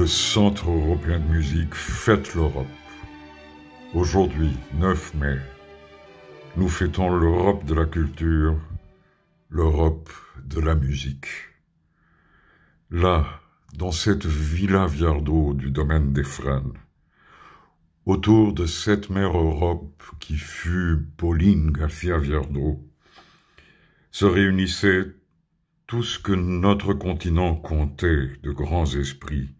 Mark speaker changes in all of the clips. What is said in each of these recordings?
Speaker 1: le Centre européen de musique fête l'Europe. Aujourd'hui, 9 mai, nous fêtons l'Europe de la culture, l'Europe de la musique. Là, dans cette villa Viardot du domaine des Frênes, autour de cette mère Europe qui fut Pauline Garcia Viardot, se réunissaient tout ce que notre continent comptait de grands esprits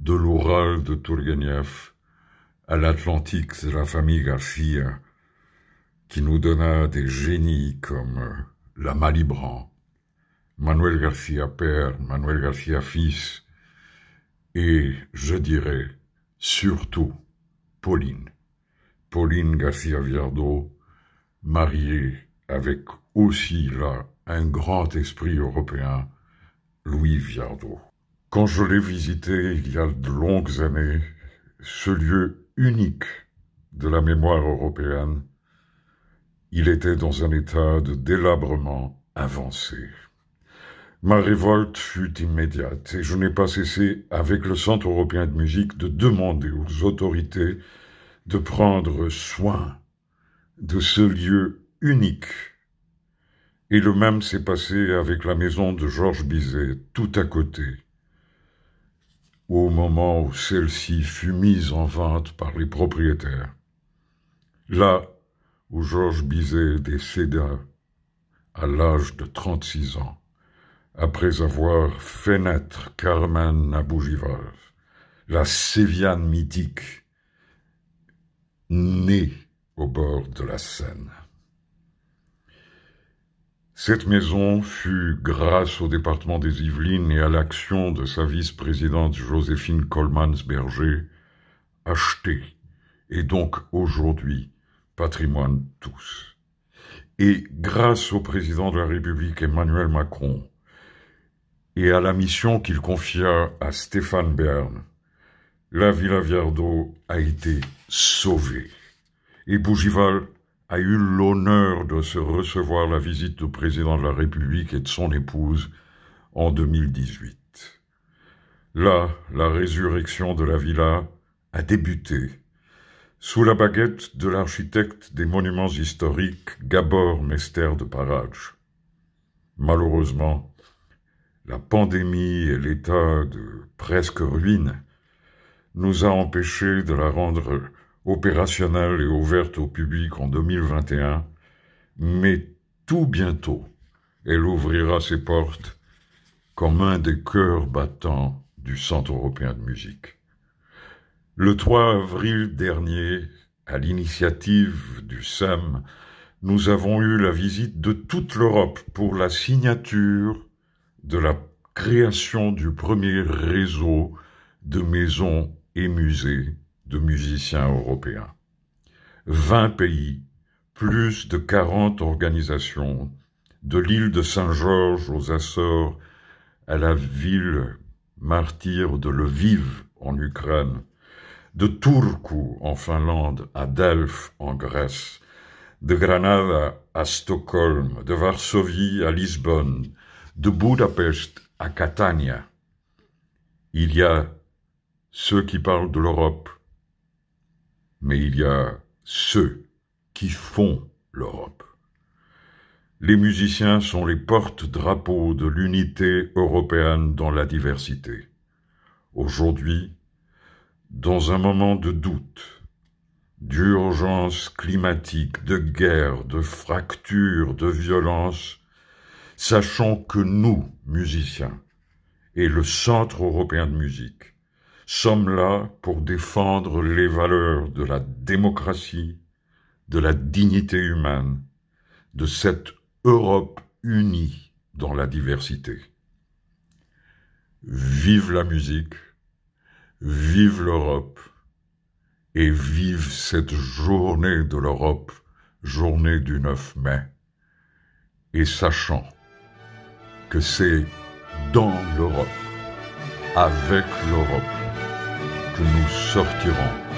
Speaker 1: de l'Oural de Turgenev à l'Atlantique de la famille Garcia, qui nous donna des génies comme euh, la Malibran, Manuel Garcia père, Manuel Garcia fils, et je dirais surtout Pauline, Pauline Garcia Viardo, mariée avec aussi là un grand esprit européen, Louis Viardot. Quand je l'ai visité il y a de longues années, ce lieu unique de la mémoire européenne, il était dans un état de délabrement avancé. Ma révolte fut immédiate et je n'ai pas cessé, avec le Centre européen de musique, de demander aux autorités de prendre soin de ce lieu unique. Et le même s'est passé avec la maison de Georges Bizet, tout à côté au moment où celle-ci fut mise en vente par les propriétaires. Là où Georges Bizet décéda à l'âge de 36 ans, après avoir fait naître Carmen Bougival, la Séviane mythique, née au bord de la Seine. Cette maison fut, grâce au département des Yvelines et à l'action de sa vice-présidente Joséphine Colmans-Berger, achetée et donc aujourd'hui patrimoine tous. Et grâce au président de la République Emmanuel Macron et à la mission qu'il confia à Stéphane Bern, la Villa Viardot a été sauvée. Et Bougival a eu l'honneur de se recevoir la visite du président de la République et de son épouse en 2018. Là, la résurrection de la villa a débuté sous la baguette de l'architecte des monuments historiques Gabor Mester de Parage. Malheureusement, la pandémie et l'état de presque ruine nous a empêchés de la rendre opérationnelle et ouverte au public en 2021, mais tout bientôt, elle ouvrira ses portes comme un des cœurs battants du Centre européen de musique. Le 3 avril dernier, à l'initiative du SEM, nous avons eu la visite de toute l'Europe pour la signature de la création du premier réseau de maisons et musées de musiciens européens. Vingt pays, plus de quarante organisations, de l'île de Saint-Georges aux Açores à la ville martyre de Lviv en Ukraine, de Turku en Finlande à Delphes en Grèce, de Granada à Stockholm, de Varsovie à Lisbonne, de Budapest à Catania. Il y a ceux qui parlent de l'Europe, mais il y a ceux qui font l'Europe. Les musiciens sont les porte-drapeaux de l'unité européenne dans la diversité. Aujourd'hui, dans un moment de doute, d'urgence climatique, de guerre, de fracture, de violence, sachons que nous, musiciens, et le Centre européen de musique, sommes là pour défendre les valeurs de la démocratie, de la dignité humaine, de cette Europe unie dans la diversité. Vive la musique, vive l'Europe, et vive cette journée de l'Europe, journée du 9 mai, et sachant que c'est dans l'Europe, avec l'Europe, nous sortirons.